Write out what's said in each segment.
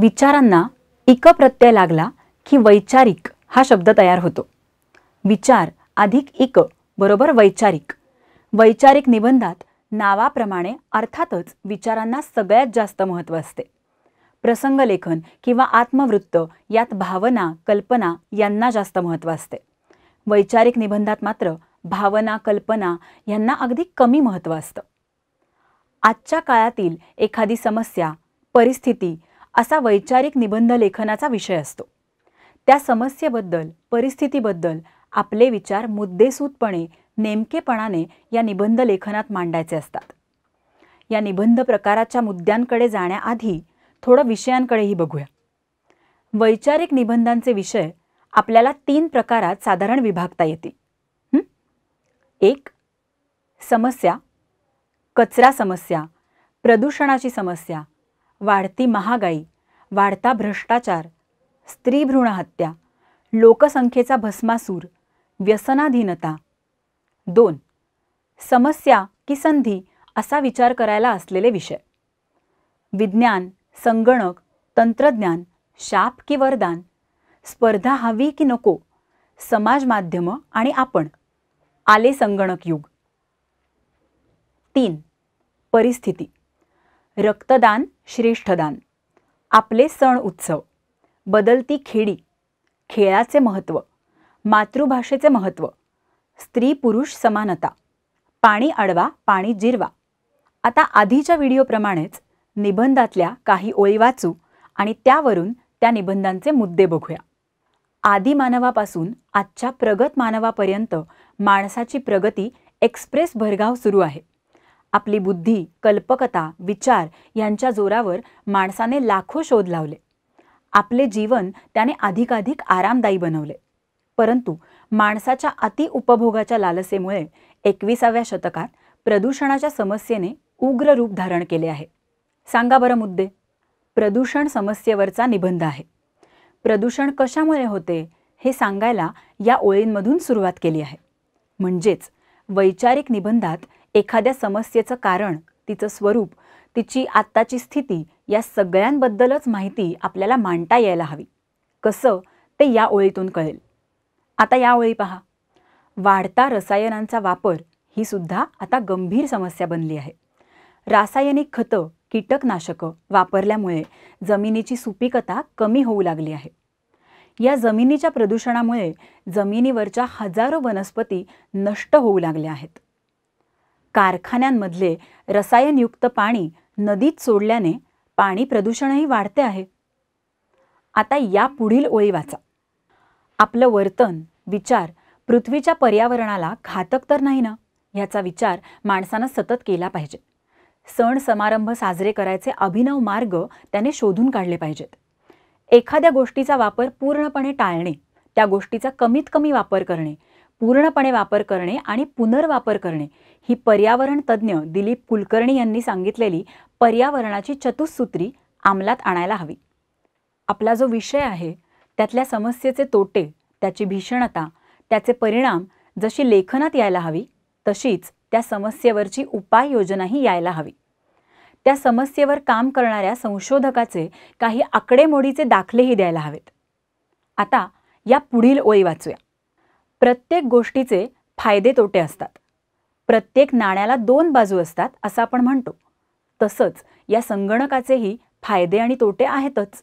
विचारांना इक प्रत्यय लागला की वैचारिक हा शब्द तयार होतो विचार अधिक इक बरोबर वैचारिक वैचारिक निबंधात नावाप्रमाणे अर्थातच विचारांना सगळ्यात जास्त महत्त्व असते प्रसंगलेखन किंवा आत्मवृत्त यात भावना कल्पना यांना जास्त महत्त्व असते वैचारिक निबंधात मात्र भावना कल्पना यांना अगदी कमी महत्त्व असतं आजच्या काळातील एखादी समस्या परिस्थिती असा वैचारिक निबंध लेखनाचा विषय असतो त्या समस्येबद्दल परिस्थितीबद्दल आपले विचार मुद्देसूदपणे नेमकेपणाने या निबंध लेखनात मांडायचे असतात या निबंध प्रकाराच्या मुद्द्यांकडे जाण्याआधी थोडं विषयांकडेही बघूया वैचारिक निबंधांचे विषय आपल्याला तीन प्रकारात साधारण विभागता येतील एक समस्या कचरा समस्या प्रदूषणाची समस्या वाढती महागाई वाढता भ्रष्टाचार स्त्री भ्रूणहत्या लोकसंख्येचा भस्मासूर व्यसनाधीनता दोन समस्या की संधी असा विचार करायला असलेले विषय विज्ञान संगणक तंत्रज्ञान शाप की वरदान स्पर्धा हवी की नको समाज माध्यमं आणि आपण आले संगणक युग तीन परिस्थिती रक्तदान श्रेष्ठदान आपले सण उत्सव बदलती खेडी खेळाचे महत्त्व मातृभाषेचे महत्त्व स्त्री पुरुष समानता पाणी अडवा पाणी जिरवा आता आधीच्या व्हिडिओप्रमाणेच निबंधातल्या काही ओळी वाचू आणि त्यावरून त्या निबंधांचे मुद्दे बघूया आदी मानवापासून आजच्या प्रगत मानवापर्यंत माणसाची प्रगती एक्सप्रेस भरगाव सुरू आहे आपली बुद्धी कल्पकता विचार यांच्या जोरावर माणसाने लाखो शोध लावले आपले जीवन त्याने अधिकाधिक आरामदायी बनवले परंतु माणसाच्या अति उपभोगाच्या लालसेमुळे एकविसाव्या शतकात प्रदूषणाच्या समस्येने उग्र रूप धारण केले आहे सांगा बरं मुद्दे प्रदूषण समस्येवरचा निबंध आहे प्रदूषण कशामुळे होते हे सांगायला या ओळींमधून सुरुवात केली आहे म्हणजेच वैचारिक निबंधात एखाद्या समस्येचं कारण तिचं स्वरूप तिची आत्ताची स्थिती या सगळ्यांबद्दलच माहिती आपल्याला मांडता यायला हवी कसं ते या ओळीतून कळेल आता या ओळी पहा वाढता रसायनांचा वापर ही सुद्धा आता गंभीर समस्या बनली आहे रासायनिक खतं कीटकनाशकं वापरल्यामुळे जमिनीची सुपीकता कमी होऊ लागली आहे या जमिनीच्या प्रदूषणामुळे जमिनीवरच्या हजारो वनस्पती नष्ट होऊ लागल्या आहेत कारखान्यांमधले रसायनयुक्त पाणी नदीत सोडल्याने पाणी प्रदूषणही वाढते आहे आता या पुढील ओळी वाचा आपलं वर्तन विचार पृथ्वीच्या पर्यावरणाला घातक तर नाही ना ह्याचा विचार माणसानं सतत केला पाहिजे सण समारंभ साजरे करायचे अभिनव मार्ग त्याने शोधून काढले पाहिजेत एखाद्या गोष्टीचा वापर पूर्णपणे टाळणे त्या गोष्टीचा कमीत कमी वापर करणे पूर्णपणे वापर करणे आणि पुनर्वापर करणे ही पर्यावरण तज्ज्ञ दिलीप कुलकर्णी यांनी सांगितलेली पर्यावरणाची चतुस्सूत्री अंमलात आणायला हवी आपला जो विषय आहे त्यातल्या समस्येचे तोटे त्याची भीषणता त्याचे परिणाम जशी लेखनात यायला हवी तशीच त्या समस्येवरची उपाययोजनाही यायला हवी त्या समस्येवर काम करणाऱ्या संशोधकाचे काही आकडेमोडीचे दाखलेही द्यायला हवेत आता या पुढील ओळी वाचूया प्रत्येक गोष्टीचे फायदे तोटे असतात प्रत्येक नाण्याला दोन बाजू असतात असं आपण म्हणतो तसंच या संगणकाचेही फायदे आणि तोटे आहेतच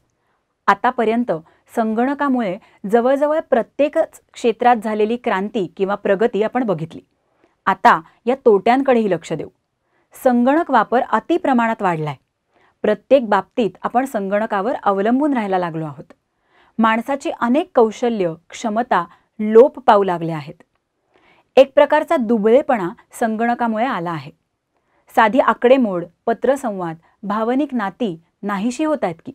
आतापर्यंत संगणकामुळे जवळजवळ प्रत्येकच क्षेत्रात झालेली क्रांती किंवा प्रगती आपण बघितली आता या तोट्यांकडेही लक्ष देऊ संगणक वापर अतिप्रमाणात वाढलाय प्रत्येक बाबतीत आपण संगणकावर अवलंबून राहायला लागलो आहोत माणसाची अनेक कौशल्य क्षमता लोप पाऊ लागल्या आहेत एक प्रकारचा दुबळेपणा संगणकामुळे आला आहे साधी आकडेमोड पत्रसंवाद भावनिक नाती नाहीशी होत आहेत की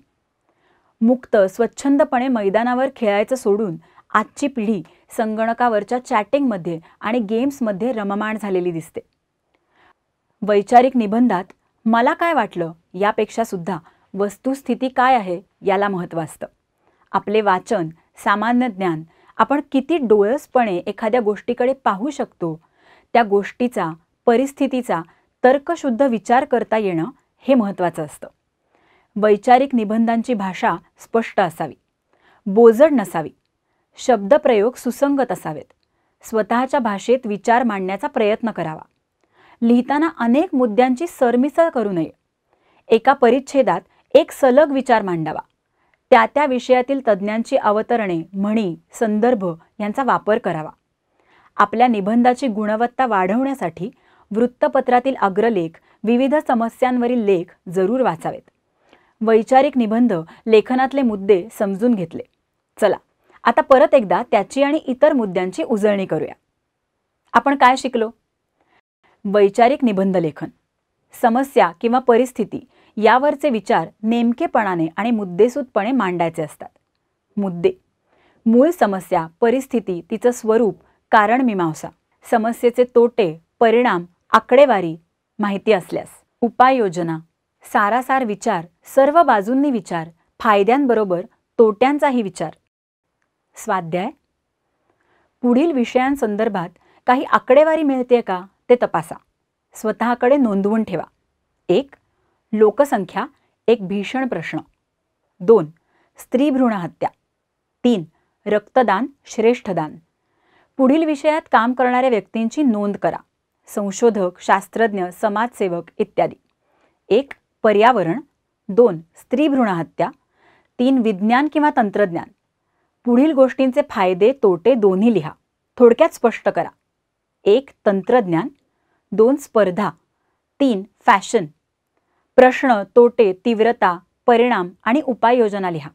मुक्त स्वच्छंदपणे मैदानावर खेळायचं सोडून आजची पिढी संगणकावरच्या चॅटिंगमध्ये आणि गेम्समध्ये रममाण झालेली दिसते वैचारिक निबंधात मला काय वाटलं यापेक्षा सुद्धा वस्तुस्थिती काय आहे याला महत्त्व असतं आपले वाचन सामान्य ज्ञान आपण किती डोळसपणे एखाद्या गोष्टीकडे पाहू शकतो त्या गोष्टीचा परिस्थितीचा तर्कशुद्ध विचार करता येणं हे महत्त्वाचं असतं वैचारिक निबंधांची भाषा स्पष्ट असावी बोजड नसावी शब्दप्रयोग सुसंगत असावेत स्वतःच्या भाषेत विचार मांडण्याचा प्रयत्न करावा लिहिताना अनेक मुद्द्यांची सरमिसळ करू नये एका परिच्छेदात एक सलग विचार मांडावा त्या त्या विषयातील तज्ज्ञांची अवतरणे म्हणी संदर्भ यांचा वापर करावा आपल्या निबंधाची गुणवत्ता वाढवण्यासाठी वृत्तपत्रातील अग्रलेख विविध समस्यांवरील लेख जरूर वाचावेत वैचारिक निबंध लेखनातले मुद्दे समजून घेतले चला आता परत एकदा त्याची आणि इतर मुद्द्यांची उजळणी करूया आपण काय शिकलो वैचारिक निबंध लेखन समस्या किंवा परिस्थिती यावरचे विचार नेमकेपणाने आणि मुद्देसूदपणे मांडायचे असतात मुद्दे मूळ समस्या परिस्थिती तिचं स्वरूप कारण मीमांसा समस्येचे तोटे परिणाम आकडेवारी माहिती असल्यास उपाययोजना सारासार विचार सर्व बाजूंनी विचार फायद्यांबरोबर तोट्यांचाही विचार स्वाध्याय पुढील विषयांसंदर्भात काही आकडेवारी मिळते का ते तपासा स्वतःकडे नोंदवून ठेवा एक लोकसंख्या एक भीषण प्रश्न दोन स्त्रीभ्रूणहत्या हत्या तीन रक्तदान श्रेष्ठदान पुढील विषयात काम करणाऱ्या व्यक्तींची नोंद करा संशोधक शास्त्रज्ञ समाजसेवक इत्यादी एक पर्यावरण दोन स्त्री हत्या तीन विज्ञान किंवा तंत्रज्ञान पुढील गोष्टींचे फायदे तोटे दोन्ही लिहा थोडक्यात स्पष्ट करा एक तंत्रज्ञान दोन स्पर्धा तीन फॅशन प्रश्न तोटे तीव्रता परिणाम आणि उपाययोजना लिहा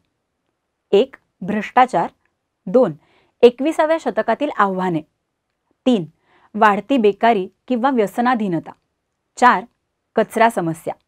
एक भ्रष्टाचार दोन एकविसाव्या शतकातील आव्हाने तीन वाढती बेकारी किंवा व्यसनाधीनता चार कचरा समस्या